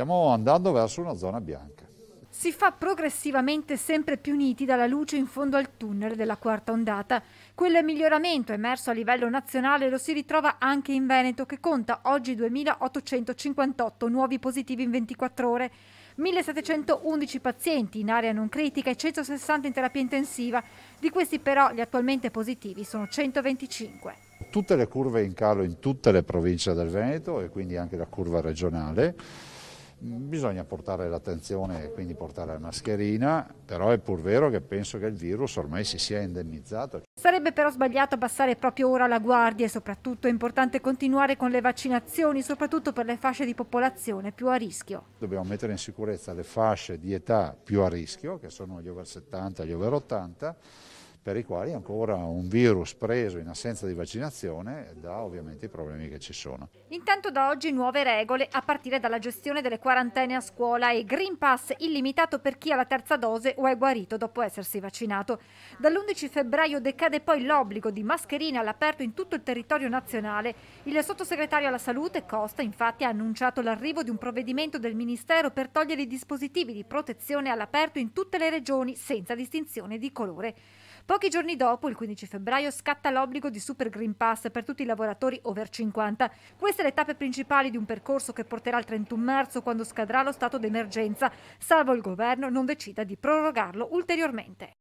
stiamo andando verso una zona bianca. Si fa progressivamente sempre più nitida la luce in fondo al tunnel della quarta ondata. Quel miglioramento emerso a livello nazionale lo si ritrova anche in Veneto, che conta oggi 2.858 nuovi positivi in 24 ore. 1.711 pazienti in area non critica e 160 in terapia intensiva, di questi però gli attualmente positivi sono 125. Tutte le curve in calo in tutte le province del Veneto e quindi anche la curva regionale Bisogna portare l'attenzione e quindi portare la mascherina, però è pur vero che penso che il virus ormai si sia indennizzato. Sarebbe però sbagliato abbassare proprio ora la guardia e soprattutto è importante continuare con le vaccinazioni, soprattutto per le fasce di popolazione più a rischio. Dobbiamo mettere in sicurezza le fasce di età più a rischio, che sono gli over 70 e gli over 80, per i quali ancora un virus preso in assenza di vaccinazione dà ovviamente i problemi che ci sono. Intanto da oggi nuove regole a partire dalla gestione delle quarantene a scuola e Green Pass illimitato per chi ha la terza dose o è guarito dopo essersi vaccinato. Dall'11 febbraio decade poi l'obbligo di mascherine all'aperto in tutto il territorio nazionale. Il sottosegretario alla salute Costa infatti ha annunciato l'arrivo di un provvedimento del Ministero per togliere i dispositivi di protezione all'aperto in tutte le regioni senza distinzione di colore. Pochi giorni dopo, il 15 febbraio, scatta l'obbligo di Super Green Pass per tutti i lavoratori over 50. Queste le tappe principali di un percorso che porterà al 31 marzo quando scadrà lo stato d'emergenza, salvo il governo non decida di prorogarlo ulteriormente.